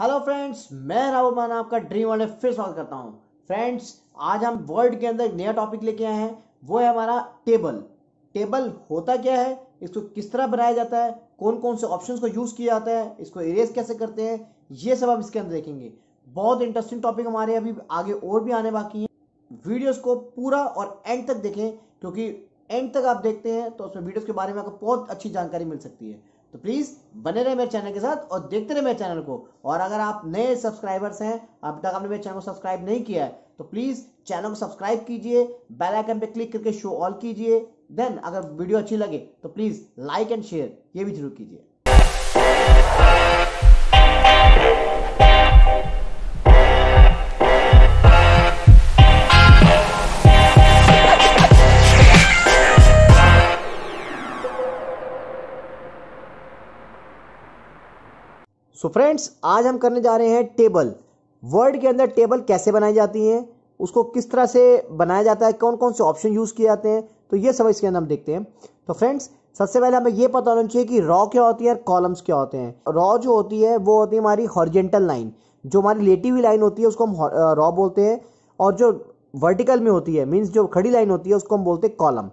Hello friends मैं राहुल माना आपका ड्रीम वाले फिर स्वागत करता हूँ फ्रेंड्स आज हम वर्ल्ड के अंदर एक नया टॉपिक लेके आए हैं वो है हमारा टेबल टेबल होता क्या है इसको किस तरह बनाया जाता है कौन कौन से ऑप्शंस को यूज़ किया जाता है इसको इरेज कैसे करते हैं ये सब आप इसके अंदर देखेंगे बहुत इंटरेस्टिंग टॉपिक हमारे अभी आगे और भी आने बाकी हैं वीडियोज़ को पूरा और एंड तक देखें क्योंकि एंड तक आप देखते हैं तो उसमें वीडियोज़ के बारे में आपको बहुत अच्छी जानकारी मिल सकती है तो प्लीज़ बने रहे मेरे चैनल के साथ और देखते रहे मेरे चैनल को और अगर आप नए सब्सक्राइबर्स हैं अब तक आपने मेरे चैनल को सब्सक्राइब नहीं किया है तो प्लीज़ चैनल को सब्सक्राइब कीजिए बेल आइकन पे क्लिक करके शो ऑल कीजिए देन अगर वीडियो अच्छी लगे तो प्लीज़ लाइक एंड शेयर ये भी जरूर कीजिए सो फ्रेंड्स आज हम करने जा रहे हैं टेबल वर्ड के अंदर टेबल कैसे बनाई जाती है उसको किस तरह से बनाया जाता है कौन कौन से ऑप्शन यूज़ किए जाते हैं तो ये सब इसके अंदर हम देखते हैं तो फ्रेंड्स सबसे पहले हमें यह पता होना चाहिए कि रॉ क्या होती है और कॉलम्स क्या होते हैं रॉ जो होती है वो होती है हमारी हॉर्जेंटल लाइन जो हमारी लेटी हुई लाइन होती है उसको हम रॉ बोलते हैं और जो वर्टिकल में होती है मीन्स जो खड़ी लाइन होती है उसको हम बोलते हैं कॉलम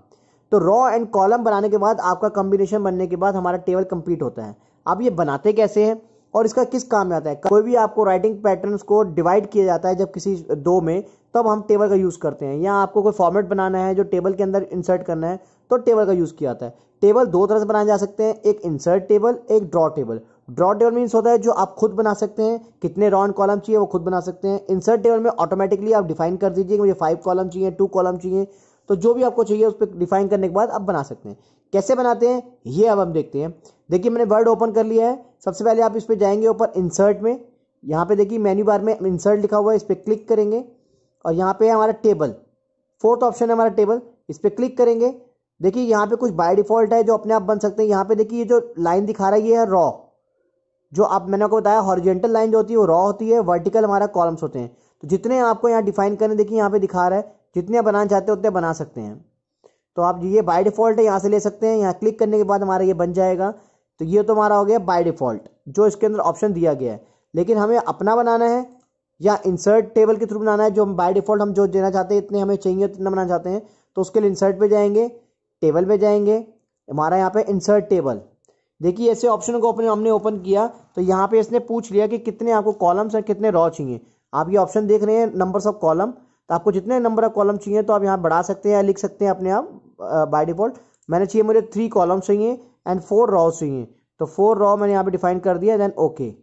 तो रॉ एंड कॉलम बनाने के बाद आपका कॉम्बिनेशन बनने के बाद हमारा टेबल कंप्लीट होता है अब ये बनाते कैसे हैं और इसका किस काम में आता है कोई भी आपको राइटिंग पैटर्न को डिवाइड किया जाता है जब किसी दो में तब हम टेबल का यूज़ करते हैं या आपको कोई फॉर्मेट बनाना है जो टेबल के अंदर इंसर्ट करना है तो टेबल का यूज़ किया जाता है टेबल दो तरह से बनाए जा सकते हैं एक इंसर्ट टेबल एक draw table draw table means होता है जो आप खुद बना सकते हैं कितने राउंड कॉलम चाहिए वो खुद बना सकते हैं इंसर्ट टेबल में ऑटोमेटिकली आप डिफाइन कर दीजिए कि मुझे फाइव कॉलम चाहिए टू कॉलम चाहिए तो जो भी आपको चाहिए उस पर डिफाइन करने के बाद आप बना सकते हैं कैसे बनाते हैं ये अब हम देखते हैं देखिए मैंने वर्ड ओपन कर लिया है सबसे पहले आप इस पर जाएंगे ऊपर इंसर्ट में यहाँ पे देखिए मेन्यू बार में इंसर्ट लिखा हुआ है इस पर क्लिक करेंगे और यहाँ पे है हमारा टेबल फोर्थ ऑप्शन है हमारा टेबल इस पर क्लिक करेंगे देखिए यहाँ पे कुछ बाय डिफ़ॉल्ट है जो अपने आप बन सकते हैं यहाँ पे देखिए ये जो लाइन दिखा रहा है ये है रॉ जो आप मैंने आपको बताया हॉरिजेंटल लाइन जो होती है वो रॉ होती है वर्टिकल हमारा कॉलम्स होते हैं तो जितने आपको यहाँ डिफाइन करने देखिए यहाँ पे दिखा रहा है जितने आप बनाना चाहते हैं उतने बना सकते हैं तो आप ये बाय डिफ़ॉल्ट है यहाँ से ले सकते हैं यहाँ क्लिक करने के बाद हमारा ये बन जाएगा तो ये तुम्हारा तो हो गया बाय डिफॉल्ट जो इसके अंदर ऑप्शन दिया गया है लेकिन हमें अपना बनाना है या इंसर्ट टेबल के थ्रू बनाना है जो हम बाय डिफॉल्ट हम जो देना चाहते हैं इतने हमें चाहिए इतना बनाना चाहते हैं तो उसके लिए इंसर्ट पे जाएंगे टेबल पे जाएंगे हमारा यहाँ पे इंसर्ट टेबल देखिए ऐसे ऑप्शन को अपने हमने ओपन किया तो यहाँ पे इसने पूछ लिया कि कितने आपको कॉलम्स और कितने रॉ चाहिए आप ये ऑप्शन देख रहे हैं नंबर्स ऑफ कॉलम तो आपको जितने नंबर ऑफ कॉलम चाहिए तो आप यहाँ बढ़ा सकते हैं या लिख सकते हैं अपने आप बाय डिफॉल्ट मैंने चाहिए मुझे थ्री कॉलम्स चाहिए एंड फोर रॉज चाहिए तो फोर रॉ मैंने यहाँ पे डिफाइन कर दिया देन ओके okay.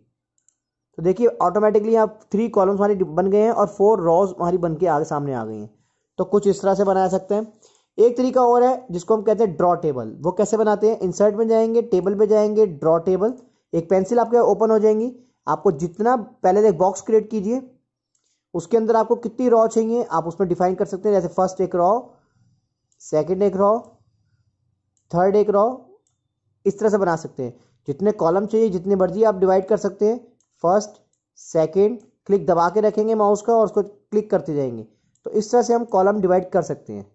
तो देखिए ऑटोमेटिकली यहाँ थ्री कॉलम्स हमारी बन गए हैं और फोर रॉज हमारी बन के आगे सामने आ गई हैं तो कुछ इस तरह से बना सकते हैं एक तरीका और है जिसको हम कहते हैं ड्रॉ टेबल वो कैसे बनाते हैं इंसर्ट में जाएंगे टेबल पे जाएंगे ड्रॉ टेबल एक पेंसिल आपके ओपन हो जाएंगी आपको जितना पहले एक बॉक्स क्रिएट कीजिए उसके अंदर आपको कितनी रॉ चाहिए आप उसमें डिफाइन कर सकते हैं जैसे फर्स्ट एक रॉ सेकेंड एक रॉ थर्ड एक रॉ इस तरह से बना सकते हैं जितने कॉलम चाहिए जितने मर्जी आप डिवाइड कर सकते हैं फर्स्ट सेकेंड क्लिक दबा के रखेंगे माउस का और उसको क्लिक करते जाएंगे तो इस तरह से हम कॉलम डिवाइड कर सकते हैं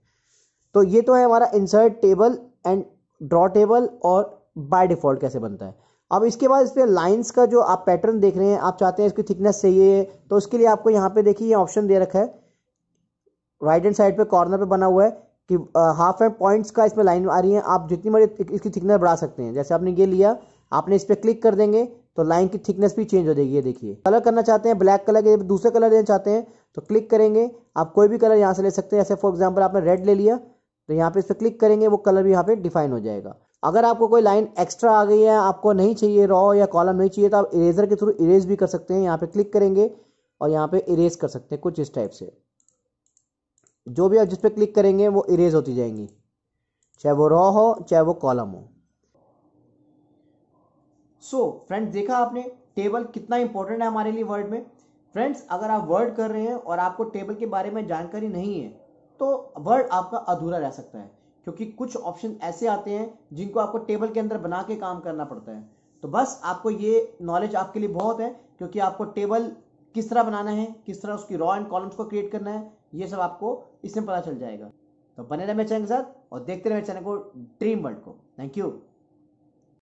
तो ये तो है हमारा insert table and draw table और बाय डिफ़ॉल्ट कैसे बनता है अब इसके बाद इस पर लाइन्स का जो आप पैटर्न देख रहे हैं आप चाहते हैं इसकी थिकनेस चाहिए तो उसके लिए आपको यहाँ पे देखिए ये ऑप्शन दे रखा है राइट एंड साइड पे कॉर्नर पे बना हुआ है कि हाफ एंड पॉइंट्स का इसमें लाइन आ रही है आप जितनी बड़ी इसकी थिकनेस बढ़ा सकते हैं जैसे आपने ये लिया आपने इस पर क्लिक कर देंगे तो लाइन की थिकनेस भी चेंज हो जाएगी ये देखिए कलर करना चाहते हैं ब्लैक कलर के दूसरे कलर लेना चाहते हैं तो क्लिक करेंगे आप कोई भी कलर यहाँ से ले सकते हैं जैसे फॉर एग्जाम्पल आपने रेड ले लिया तो यहाँ पे इस पर क्लिक करेंगे वो कलर भी यहाँ पे डिफाइन हो जाएगा अगर आपको कोई लाइन एक्स्ट्रा आ गई है आपको नहीं चाहिए रॉ या कॉलम नहीं चाहिए तो आप इरेजर के थ्रू इरेज भी कर सकते हैं यहाँ पे क्लिक करेंगे और यहाँ पे इरेज कर सकते हैं कुछ इस टाइप से जो भी आप जिस पर क्लिक करेंगे वो इरेज होती जाएंगी चाहे वो रॉ हो चाहे वो कॉलम हो सो so, फ्रेंड्स देखा आपने टेबल कितना इंपॉर्टेंट है हमारे लिए वर्ड में फ्रेंड्स अगर आप वर्ड कर रहे हैं और आपको टेबल के बारे में जानकारी नहीं है तो वर्ड आपका अधूरा रह सकता है क्योंकि कुछ ऑप्शन ऐसे आते हैं जिनको आपको टेबल के अंदर बना के काम करना पड़ता है तो बस आपको ये नॉलेज आपके लिए बहुत है क्योंकि आपको टेबल किस तरह बनाना है किस तरह उसकी रॉ एंड कॉलम्स को क्रिएट करना है ये सब आपको इसमें पता चल जाएगा तो बने रहे मेरे चैनल के साथ और देखते रहे मेरे चैनल को ड्रीम वर्ल्ड को थैंक यू